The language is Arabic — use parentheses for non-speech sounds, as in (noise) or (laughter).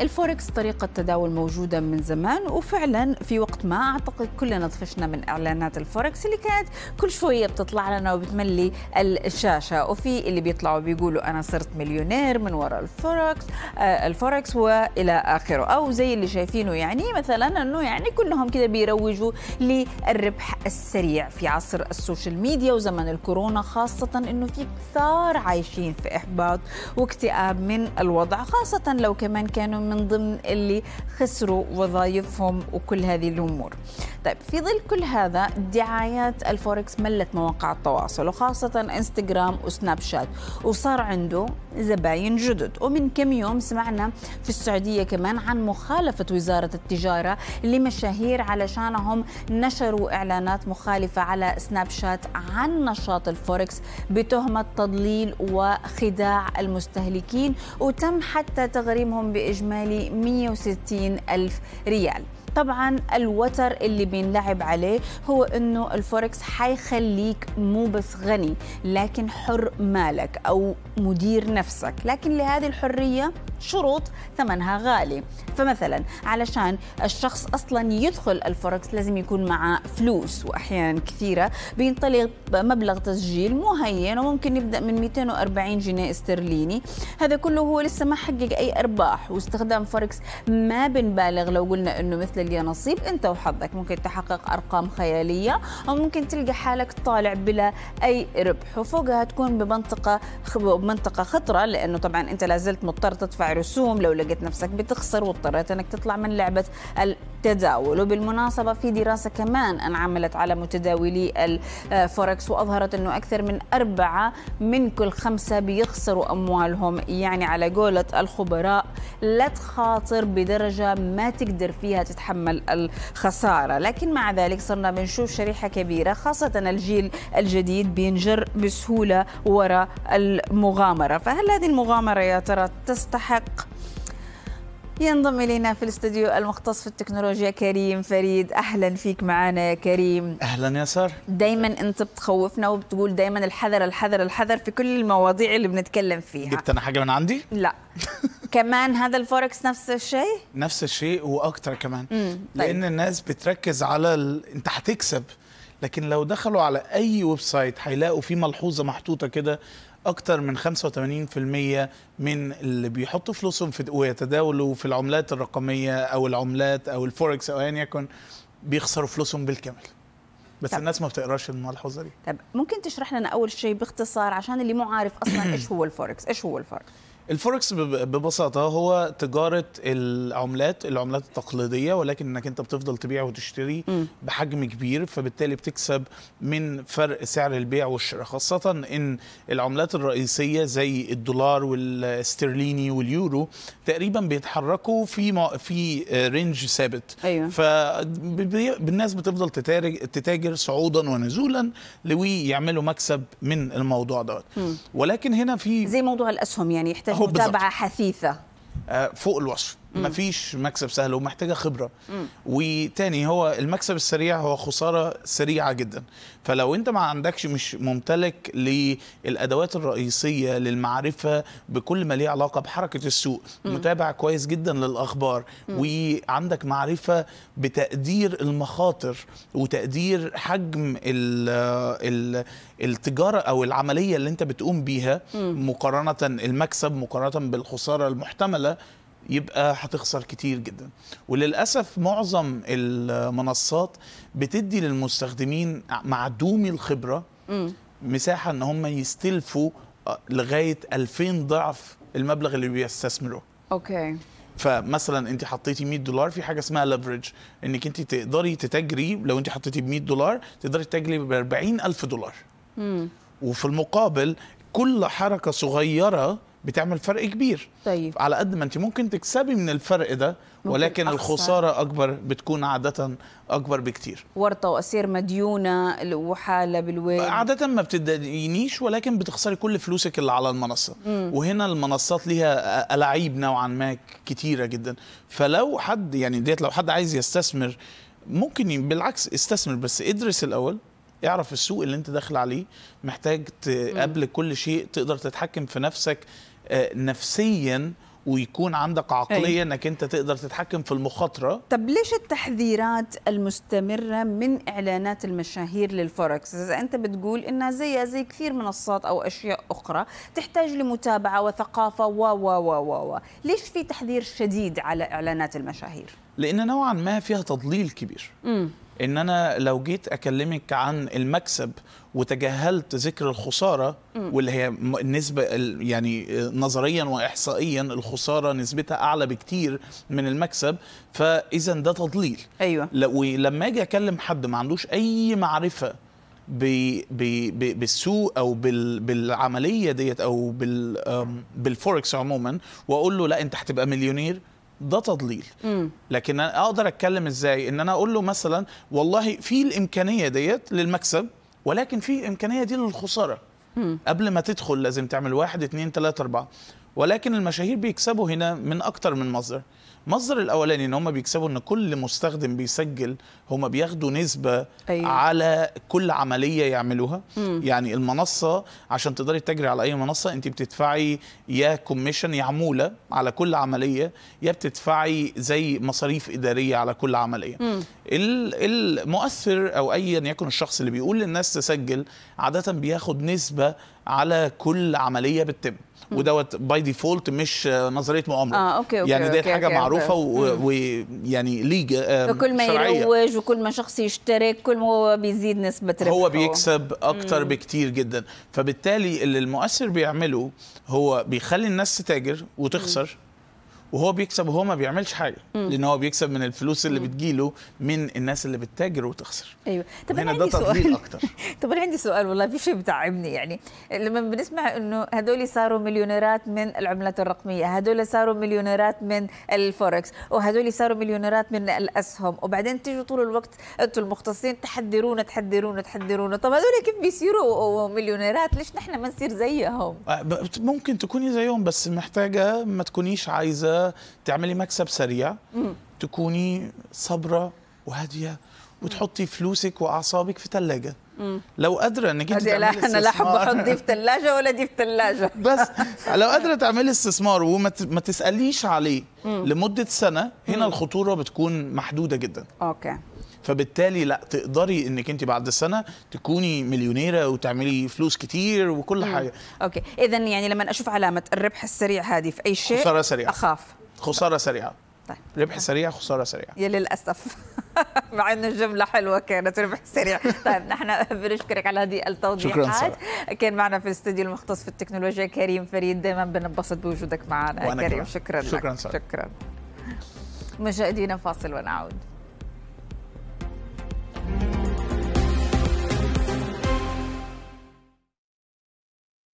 الفوركس طريقة تداول موجودة من زمان وفعلا في وقت ما أعتقد كلنا طفشنا من إعلانات الفوركس اللي كانت كل شوية بتطلع لنا وبتملي الشاشة وفي اللي بيطلعوا بيقولوا أنا صرت مليونير من وراء الفوركس آه الفوركس وإلى آخره أو زي اللي شايفينه يعني مثلا أنه يعني كلهم كده بيروجوا للربح السريع في عصر السوشيال ميديا وزمن الكورونا خاصة أنه في كثار عايشين في إحباط واكتئاب من الوضع خاصة لو كمان كانوا من ضمن اللي خسروا وظائفهم وكل هذه الامور طيب في ظل كل هذا دعايات الفوركس ملت مواقع التواصل وخاصة انستغرام وسناب شات وصار عنده زباين جدد ومن كم يوم سمعنا في السعودية كمان عن مخالفة وزارة التجارة لمشاهير علشانهم نشروا إعلانات مخالفة على سناب شات عن نشاط الفوركس بتهمة تضليل وخداع المستهلكين وتم حتى تغريمهم بإجمالي 160 ألف ريال طبعا الوتر اللي بينلعب عليه هو انه الفوركس حيخليك مو بس غني لكن حر مالك او مدير نفسك لكن لهذه الحريه شروط ثمنها غالي فمثلا علشان الشخص اصلا يدخل الفوركس لازم يكون معه فلوس واحيانا كثيره بينطلق مبلغ تسجيل مهين وممكن يبدا من 240 جنيه استرليني هذا كله هو لسه ما حقق اي ارباح واستخدام فوركس ما بنبالغ لو قلنا انه مثل يا نصيب انت وحظك ممكن تحقق ارقام خياليه او ممكن تلقى حالك طالع بلا اي ربح وفوقها تكون بمنطقه بمنطقه خطره لانه طبعا انت لازلت مضطر تدفع رسوم لو لقيت نفسك بتخسر واضطريت انك تطلع من لعبه التداول وبالمناسبه في دراسه كمان انعملت على متداولي الفوركس واظهرت انه اكثر من اربعه من كل خمسه بيخسروا اموالهم يعني على قولة الخبراء لا تخاطر بدرجه ما تقدر فيها تتحكم يتحمل الخسارة لكن مع ذلك صرنا بنشوف شريحة كبيرة خاصة الجيل الجديد بينجر بسهولة وراء المغامرة فهل هذه المغامرة يا ترى تستحق ينضم الينا في الاستوديو المختص في التكنولوجيا كريم فريد اهلا فيك معنا يا كريم اهلا يا سار دايما انت بتخوفنا وبتقول دايما الحذر الحذر الحذر في كل المواضيع اللي بنتكلم فيها جبت انا حاجه من عندي لا (laughs) كمان هذا الفوركس نفس الشيء نفس الشيء واكتر كمان طيب. لان الناس بتركز على ال... انت هتكسب لكن لو دخلوا على اي ويب سايت هيلاقوا في ملحوظه محطوطه كده اكثر من 85% من اللي بيحطوا فلوسهم في ويتداولوا في العملات الرقميه او العملات او الفوركس او ايا يكن بيخسروا فلوسهم بالكامل بس طب. الناس ما بتقراش الملحوظه دي طب ممكن تشرح لنا اول شيء باختصار عشان اللي مو عارف اصلا (clears throat) ايش هو الفوركس ايش هو الفوركس الفوركس ببساطه هو تجاره العملات العملات التقليديه ولكن انك انت بتفضل تبيع وتشتري م. بحجم كبير فبالتالي بتكسب من فرق سعر البيع والشراء خاصه ان العملات الرئيسيه زي الدولار والاسترليني واليورو تقريبا بيتحركوا في في رينج ثابت أيوة. فالناس بتفضل تتاجر صعودا ونزولا يعملوا مكسب من الموضوع دوت ولكن هنا في زي موضوع الاسهم يعني يحتاج هو متابعه حثيثه آه، فوق الوصف ما فيش مكسب سهل ومحتاجه خبره وتاني هو المكسب السريع هو خساره سريعه جدا فلو انت ما عندكش مش ممتلك للادوات الرئيسيه للمعرفه بكل ما ليه علاقه بحركه السوق مم. متابع كويس جدا للاخبار مم. وعندك معرفه بتقدير المخاطر وتقدير حجم الـ الـ التجاره او العمليه اللي انت بتقوم بيها مقارنه المكسب مقارنه بالخساره المحتمله يبقى هتخسر كتير جدا وللاسف معظم المنصات بتدي للمستخدمين معدومي الخبره م. مساحه ان هم يستلفوا آه، لغايه 2000 ضعف المبلغ اللي بيستثمروه اوكي فمثلا انت حطيتي 100 دولار في حاجه اسمها ليفرج انك انت تقدري تتاجري لو انت حطيتي ب 100 دولار تقدري تتاجري ب 40000 دولار م. وفي المقابل كل حركه صغيره بتعمل فرق كبير طيب. على قد ما انت ممكن تكسبي من الفرق ده ولكن أخسر. الخساره اكبر بتكون عاده اكبر بكتير ورطه واسير مديونه وحاله بالويل عاده ما بتدينيش ولكن بتخسري كل فلوسك اللي على المنصه مم. وهنا المنصات ليها الاعيب نوعا ما كتيره جدا فلو حد يعني ديت لو حد عايز يستثمر ممكن بالعكس استثمر بس ادرس الاول اعرف السوق اللي انت داخل عليه محتاج قبل كل شيء تقدر تتحكم في نفسك آه، نفسيا ويكون عندك عقلية أي. أنك أنت تقدر تتحكم في المخاطرة طب ليش التحذيرات المستمرة من إعلانات المشاهير للفوركس إذا أنت بتقول إنها زي زي كثير منصات أو أشياء أخرى تحتاج لمتابعة وثقافة و و و و و ليش في تحذير شديد على إعلانات المشاهير؟ لأن نوعا ما فيها تضليل كبير م. ان انا لو جيت اكلمك عن المكسب وتجاهلت ذكر الخساره واللي هي نسبه يعني نظريا واحصائيا الخساره نسبتها اعلى بكتير من المكسب فاذا ده تضليل ايوه ولما اجي اكلم حد ما عندوش اي معرفه بي بي بي بالسوق او بال بالعمليه ديت او بال بالفوركس عموما واقول له لا انت هتبقى مليونير ده تضليل لكن انا اقدر اتكلم ازاي ان انا اقول له مثلا والله في الامكانيه ديت للمكسب ولكن في امكانيه دي للخساره قبل ما تدخل لازم تعمل واحد اتنين تلاته اربعه ولكن المشاهير بيكسبوا هنا من اكتر من مصدر المصدر الاولاني ان هم بيكسبوا ان كل مستخدم بيسجل هم بياخدوا نسبه أيوة. على كل عمليه يعملوها مم. يعني المنصه عشان تقدري تجري على اي منصه انت بتدفعي يا كوميشن يا عموله على كل عمليه يا بتدفعي زي مصاريف اداريه على كل عمليه مم. المؤثر او ايا يكن الشخص اللي بيقول للناس تسجل عاده بياخد نسبه على كل عمليه بتتم ودوت باي ديفولت مش نظريه مؤامره اه اوكي اوكي يعني ديت حاجه أوكي معروفه ويعني ليج فكل ما يروج وكل ما شخص يشترك كل ما هو بيزيد نسبه ربحه هو بيكسب اكتر مم. بكتير جدا فبالتالي اللي المؤثر بيعمله هو بيخلي الناس تتاجر وتخسر مم. وهو بيكسب وهو ما بيعملش حاجه لان هو بيكسب من الفلوس اللي بتجيله من الناس اللي بتتاجر وتخسر ايوه طب انا عندي سؤال اكتر (laughs) طب انا عندي سؤال والله في شيء بتعبني يعني لما بنسمع انه هذول صاروا مليونيرات من العملات الرقميه هذول صاروا مليونيرات من الفوركس وهذول صاروا مليونيرات من الاسهم وبعدين تيجوا طول الوقت انتم المختصين تحذرونا تحذرونا تحذرونا طب هذول كيف بيصيروا مليونيرات ليش نحن ما نصير زيهم آه، ممكن تكوني زيهم بس محتاجه ما تكونيش عايزه تعملي مكسب سريع تكوني صبرة وهادية وتحطي فلوسك واعصابك في ثلاجه لو قادره انك انت لا انا لا احب احط دي في ثلاجه ولا دي في ثلاجه (laughs) بس لو قادره تعملي استثمار وما تساليش عليه لمده سنه هنا الخطوره بتكون محدوده جدا اوكي فبالتالي لا تقدري انك انت بعد سنه تكوني مليونيره وتعملي فلوس كتير وكل مم. حاجه اوكي اذا يعني لما اشوف علامه الربح السريع هذه في اي شيء خساره سريعه اخاف خساره سريعه طيب ربح سريع خساره سريعه يا للاسف (laughs) مع انه الجمله حلوه كانت ربح سريع طيب نحن بنشكرك على هذه التوضيحات شكرا كان معنا في الاستديو المختص في التكنولوجيا كريم فريد دائما بنبسط بوجودك معنا كريم شكرا, شكرا لك شكرا مشاهدينا فاصل ونعود